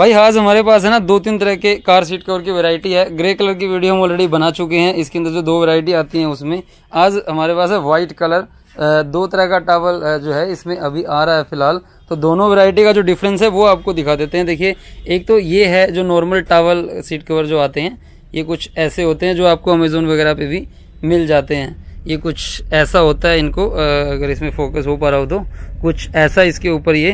भाई आज हमारे पास है ना दो तीन तरह के कार सीट कवर की वैरायटी है ग्रे कलर की वीडियो हम ऑलरेडी बना चुके हैं इसके अंदर जो दो वैरायटी आती हैं उसमें आज हमारे पास है वाइट कलर दो तरह का टावल जो है इसमें अभी आ रहा है फिलहाल तो दोनों वैरायटी का जो डिफरेंस है वो आपको दिखा देते हैं देखिए एक तो ये है जो नॉर्मल टावल सीट कवर जो आते हैं ये कुछ ऐसे होते हैं जो आपको अमेजोन वगैरह पे भी मिल जाते हैं ये कुछ ऐसा होता है इनको अगर इसमें फोकस हो पा रहा हो तो कुछ ऐसा इसके ऊपर ये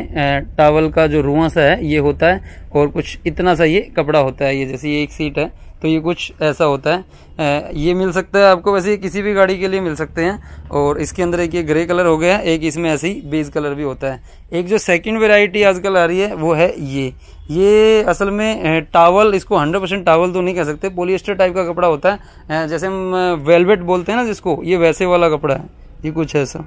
टावल का जो रुआ सा है ये होता है और कुछ इतना सा ये कपड़ा होता है ये जैसे ये एक सीट है तो ये कुछ ऐसा होता है ये मिल सकता है आपको वैसे किसी भी गाड़ी के लिए मिल सकते हैं और इसके अंदर एक ये ग्रे कलर हो गया है एक इसमें ऐसे ही बेज कलर भी होता है एक जो सेकंड वेराइटी आजकल आ रही है वो है ये ये असल में टावल इसको 100 परसेंट टावल तो नहीं कह सकते पोलिएस्टर टाइप का कपड़ा होता है जैसे हम वेलवेट बोलते हैं ना जिसको ये वैसे वाला कपड़ा है ये कुछ ऐसा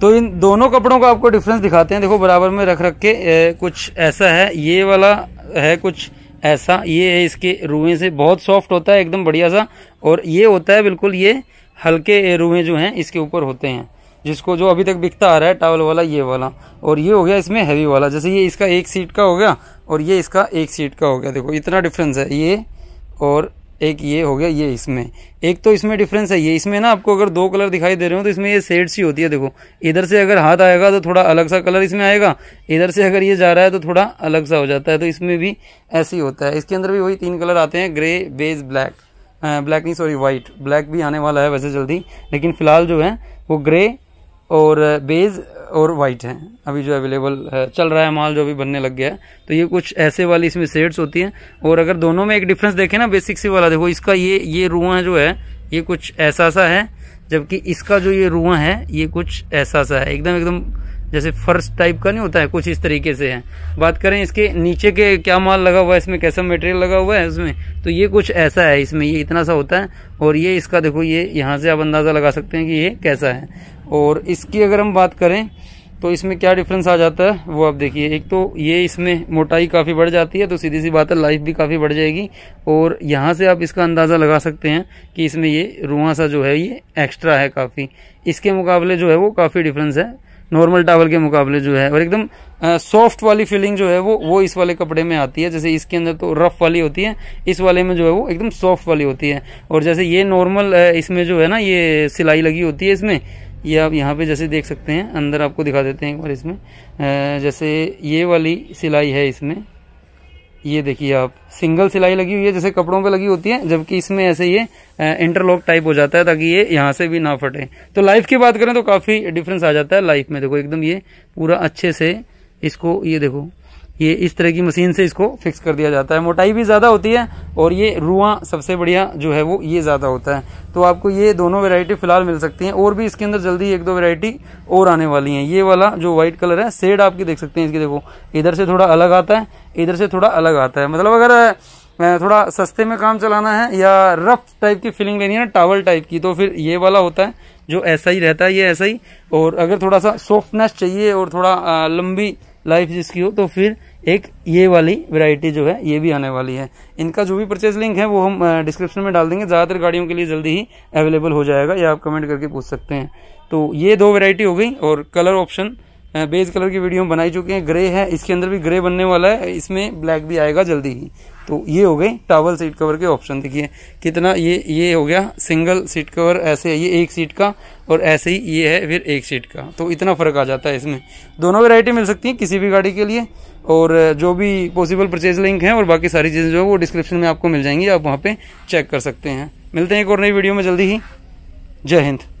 तो इन दोनों कपड़ों का आपको डिफरेंस दिखाते हैं देखो बराबर में रख रख के ए, कुछ ऐसा है ये वाला है कुछ ऐसा ये है इसके रूएं से बहुत सॉफ्ट होता है एकदम बढ़िया सा और ये होता है बिल्कुल ये हल्के रुएं जो हैं इसके ऊपर होते हैं जिसको जो अभी तक बिकता आ रहा है टावल वाला ये वाला और ये हो गया इसमें हैवी वाला जैसे ये इसका एक सीट का हो गया और ये इसका एक सीट का हो गया देखो इतना डिफरेंस है ये और एक ये हो गया ये इसमें एक तो इसमें डिफरेंस है ये इसमें ना आपको अगर दो कलर दिखाई दे रहे हो तो इसमें ये सेड सी होती है देखो इधर से अगर हाथ आएगा तो थोड़ा अलग सा कलर इसमें आएगा इधर से अगर ये जा रहा है तो थोड़ा अलग सा हो जाता है तो इसमें भी ऐसे ही होता है इसके अंदर भी वही तीन कलर आते हैं ग्रे बेज ब्लैक ब्लैक नहीं सॉरी वाइट ब्लैक भी आने वाला है वैसे जल्दी लेकिन फिलहाल जो है वो ग्रे और बेज और वाइट हैं अभी जो अवेलेबल है चल रहा है माल जो अभी बनने लग गया है तो ये कुछ ऐसे वाली इसमें शेड्स होती हैं और अगर दोनों में एक डिफरेंस देखें ना बेसिक सी वाला देखो इसका ये ये रुआ जो है ये कुछ ऐसा सा है जबकि इसका जो ये रुआ है ये कुछ ऐसा सा है एकदम एकदम जैसे फर्श टाइप का नहीं होता है कुछ इस तरीके से है बात करें इसके नीचे के क्या माल लगा हुआ है इसमें कैसा मटेरियल लगा हुआ है इसमें तो ये कुछ ऐसा है इसमें ये इतना सा होता है और ये इसका देखो ये यहाँ से आप अंदाज़ा लगा सकते हैं कि ये कैसा है और इसकी अगर हम बात करें तो इसमें क्या डिफरेंस आ जाता है वो आप देखिए एक तो ये इसमें मोटाई काफ़ी बढ़ जाती है तो सीधी सी बात है लाइफ भी काफ़ी बढ़ जाएगी और यहाँ से आप इसका अंदाज़ा लगा सकते हैं कि इसमें ये रुआ सा जो है ये एक्स्ट्रा है काफ़ी इसके मुकाबले जो है वो काफ़ी डिफरेंस है नॉर्मल टावल के मुकाबले जो है और एकदम सॉफ्ट वाली फीलिंग जो है वो वो इस वाले कपड़े में आती है जैसे इसके अंदर तो रफ वाली होती है इस वाले में जो है वो एकदम सॉफ्ट वाली होती है और जैसे ये नॉर्मल इसमें जो है ना ये सिलाई लगी होती है इसमें ये आप यहाँ पे जैसे देख सकते हैं अंदर आपको दिखा देते हैं एक बार इसमें जैसे ये वाली सिलाई है इसमें ये देखिए आप सिंगल सिलाई लगी हुई है जैसे कपड़ों पे लगी होती है जबकि इसमें ऐसे ये इंटरलॉक टाइप हो जाता है ताकि ये यहाँ से भी ना फटे तो लाइफ की बात करें तो काफ़ी डिफरेंस आ जाता है लाइफ में देखो एकदम ये पूरा अच्छे से इसको ये देखो ये इस तरह की मशीन से इसको फिक्स कर दिया जाता है मोटाई भी ज़्यादा होती है और ये रुआ सबसे बढ़िया जो है वो ये ज़्यादा होता है तो आपको ये दोनों वेराइटी फ़िलहाल मिल सकती हैं और भी इसके अंदर जल्दी एक दो वेरायटी और आने वाली हैं ये वाला जो व्हाइट कलर है सेड आपकी देख सकते हैं इसके देखो इधर से थोड़ा अलग आता है इधर से थोड़ा अलग आता है मतलब अगर थोड़ा सस्ते में काम चलाना है या रफ टाइप की फीलिंग लेनी है ना टावल टाइप की तो फिर ये वाला होता है जो ऐसा ही रहता है ये ऐसा ही और अगर थोड़ा सा सॉफ्टनेस चाहिए और थोड़ा लंबी लाइफ जिसकी हो तो फिर एक ये वाली वैरायटी जो है ये भी आने वाली है इनका जो भी परचेज लिंक है वो हम डिस्क्रिप्शन में डाल देंगे ज़्यादातर गाड़ियों के लिए जल्दी ही अवेलेबल हो जाएगा या आप कमेंट करके पूछ सकते हैं तो ये दो वैरायटी हो गई और कलर ऑप्शन बेज कलर की वीडियो में बनाई चुके हैं ग्रे है इसके अंदर भी ग्रे बनने वाला है इसमें ब्लैक भी आएगा जल्दी ही तो ये हो गए टावल सीट कवर के ऑप्शन देखिए कितना ये ये हो गया सिंगल सीट कवर ऐसे है ये एक सीट का और ऐसे ही ये है फिर एक सीट का तो इतना फ़र्क आ जाता है इसमें दोनों वेराइटी मिल सकती हैं किसी भी गाड़ी के लिए और जो भी पॉसिबल परचेज लिंक है और बाकी सारी चीज़ें जो है वो डिस्क्रिप्शन में आपको मिल जाएंगी आप वहाँ पर चेक कर सकते हैं मिलते हैं एक और नई वीडियो में जल्दी ही जय हिंद